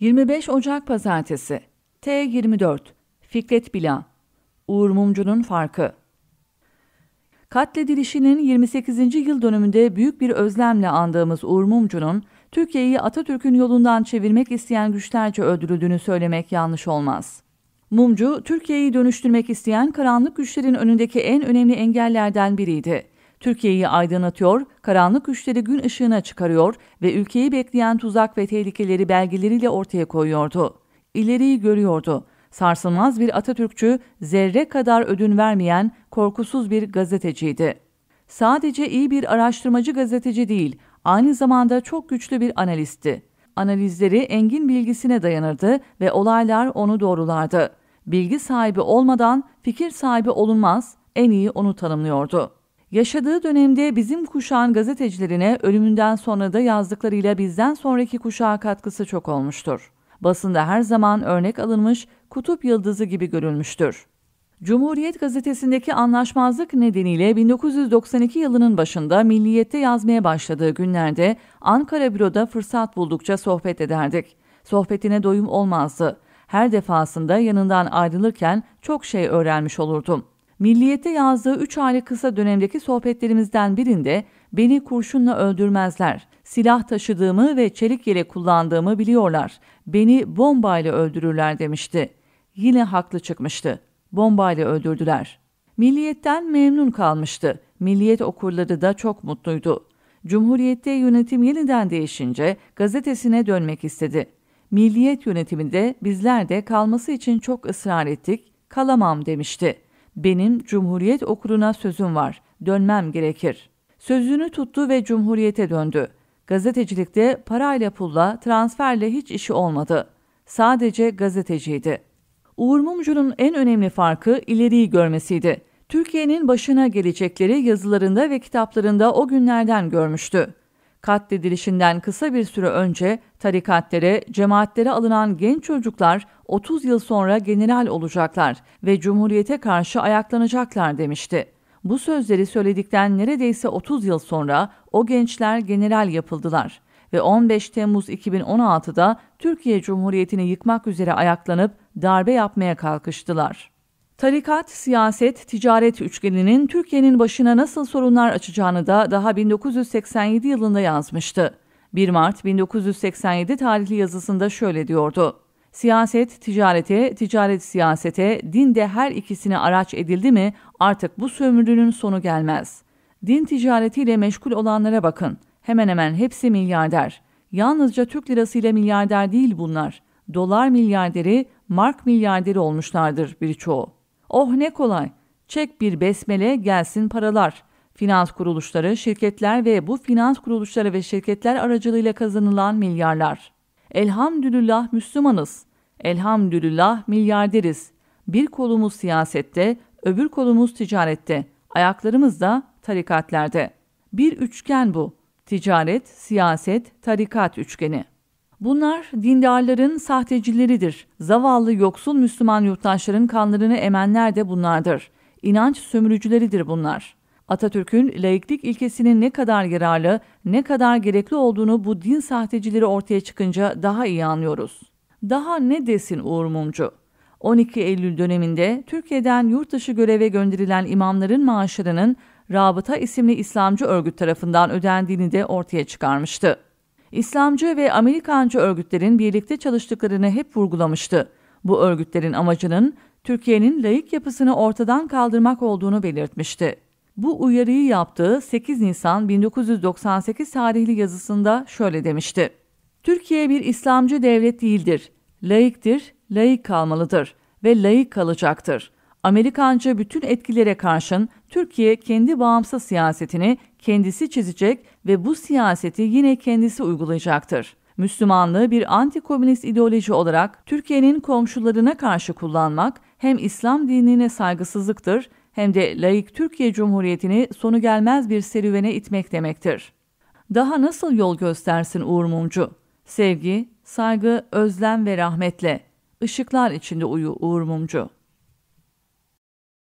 25 Ocak Pazartesi T24 Fikret Bila Uğur Mumcu'nun Farkı Katledilişinin 28. yıl dönümünde büyük bir özlemle andığımız Uğur Mumcu'nun Türkiye'yi Atatürk'ün yolundan çevirmek isteyen güçlerce öldürüldüğünü söylemek yanlış olmaz. Mumcu, Türkiye'yi dönüştürmek isteyen karanlık güçlerin önündeki en önemli engellerden biriydi. Türkiye'yi aydınlatıyor, karanlık güçleri gün ışığına çıkarıyor ve ülkeyi bekleyen tuzak ve tehlikeleri belgeleriyle ortaya koyuyordu. İleriyi görüyordu. Sarsılmaz bir Atatürkçü, zerre kadar ödün vermeyen korkusuz bir gazeteciydi. Sadece iyi bir araştırmacı gazeteci değil, aynı zamanda çok güçlü bir analistti. Analizleri engin bilgisine dayanırdı ve olaylar onu doğrulardı. Bilgi sahibi olmadan fikir sahibi olunmaz, en iyi onu tanımlıyordu. Yaşadığı dönemde bizim kuşağın gazetecilerine ölümünden sonra da yazdıklarıyla bizden sonraki kuşağa katkısı çok olmuştur. Basında her zaman örnek alınmış, kutup yıldızı gibi görülmüştür. Cumhuriyet gazetesindeki anlaşmazlık nedeniyle 1992 yılının başında Milliyet'te yazmaya başladığı günlerde Ankara büroda fırsat buldukça sohbet ederdik. Sohbetine doyum olmazdı. Her defasında yanından ayrılırken çok şey öğrenmiş olurdum. Milliyete yazdığı 3 aylık kısa dönemdeki sohbetlerimizden birinde beni kurşunla öldürmezler. Silah taşıdığımı ve çelik yele kullandığımı biliyorlar. Beni bombayla öldürürler demişti. Yine haklı çıkmıştı. Bombayla öldürdüler. Milliyetten memnun kalmıştı. Milliyet okurları da çok mutluydu. Cumhuriyette yönetim yeniden değişince gazetesine dönmek istedi. Milliyet yönetiminde bizler de kalması için çok ısrar ettik, kalamam demişti benim Cumhuriyet okuluna sözüm var, dönmem gerekir. Sözünü tuttu ve Cumhuriyet'e döndü. Gazetecilikte parayla pulla, transferle hiç işi olmadı. Sadece gazeteciydi. Uğur Mumcu'nun en önemli farkı ileriyi görmesiydi. Türkiye'nin başına gelecekleri yazılarında ve kitaplarında o günlerden görmüştü. Katledilişinden kısa bir süre önce tarikatlere, cemaatlere alınan genç çocuklar 30 yıl sonra general olacaklar ve cumhuriyete karşı ayaklanacaklar demişti. Bu sözleri söyledikten neredeyse 30 yıl sonra o gençler general yapıldılar ve 15 Temmuz 2016'da Türkiye Cumhuriyeti'ni yıkmak üzere ayaklanıp darbe yapmaya kalkıştılar. Tarikat, siyaset, ticaret üçgeninin Türkiye'nin başına nasıl sorunlar açacağını da daha 1987 yılında yazmıştı. 1 Mart 1987 tarihli yazısında şöyle diyordu. Siyaset ticarete, ticaret siyasete, din de her ikisine araç edildi mi artık bu sömürünün sonu gelmez. Din ticaretiyle meşgul olanlara bakın. Hemen hemen hepsi milyarder. Yalnızca Türk lirasıyla milyarder değil bunlar. Dolar milyarderi, mark milyarderi olmuşlardır birçoğu. Oh ne kolay. Çek bir besmele gelsin paralar. Finans kuruluşları, şirketler ve bu finans kuruluşları ve şirketler aracılığıyla kazanılan milyarlar. Elhamdülillah Müslümanız. Elhamdülillah milyarderiz. Bir kolumuz siyasette, öbür kolumuz ticarette, ayaklarımız da tarikatlerde. Bir üçgen bu. Ticaret, siyaset, tarikat üçgeni. Bunlar dindarların sahtecileridir. Zavallı yoksul Müslüman yurttaşların kanlarını emenler de bunlardır. İnanç sömürücüleridir bunlar. Atatürk'ün laiklik ilkesinin ne kadar yararlı, ne kadar gerekli olduğunu bu din sahtecileri ortaya çıkınca daha iyi anlıyoruz. Daha ne desin Uğur Mumcu? 12 Eylül döneminde Türkiye'den yurt dışı göreve gönderilen imamların maaşlarının Rabıta isimli İslamcı örgüt tarafından ödendiğini de ortaya çıkarmıştı. İslamcı ve Amerikancı örgütlerin birlikte çalıştıklarını hep vurgulamıştı. Bu örgütlerin amacının Türkiye'nin layık yapısını ortadan kaldırmak olduğunu belirtmişti. Bu uyarıyı yaptığı 8 Nisan 1998 tarihli yazısında şöyle demişti. Türkiye bir İslamcı devlet değildir. Layıktır, layık kalmalıdır ve layık kalacaktır. Amerikancı bütün etkilere karşın Türkiye kendi bağımsız siyasetini kendisi çizecek ve bu siyaseti yine kendisi uygulayacaktır. Müslümanlığı bir antikomünist ideoloji olarak Türkiye'nin komşularına karşı kullanmak hem İslam dinine saygısızlıktır hem de laik Türkiye Cumhuriyeti'ni sonu gelmez bir serüvene itmek demektir. Daha nasıl yol göstersin Uğur Mumcu? Sevgi, saygı, özlem ve rahmetle. Işıklar içinde uyu Uğur Mumcu.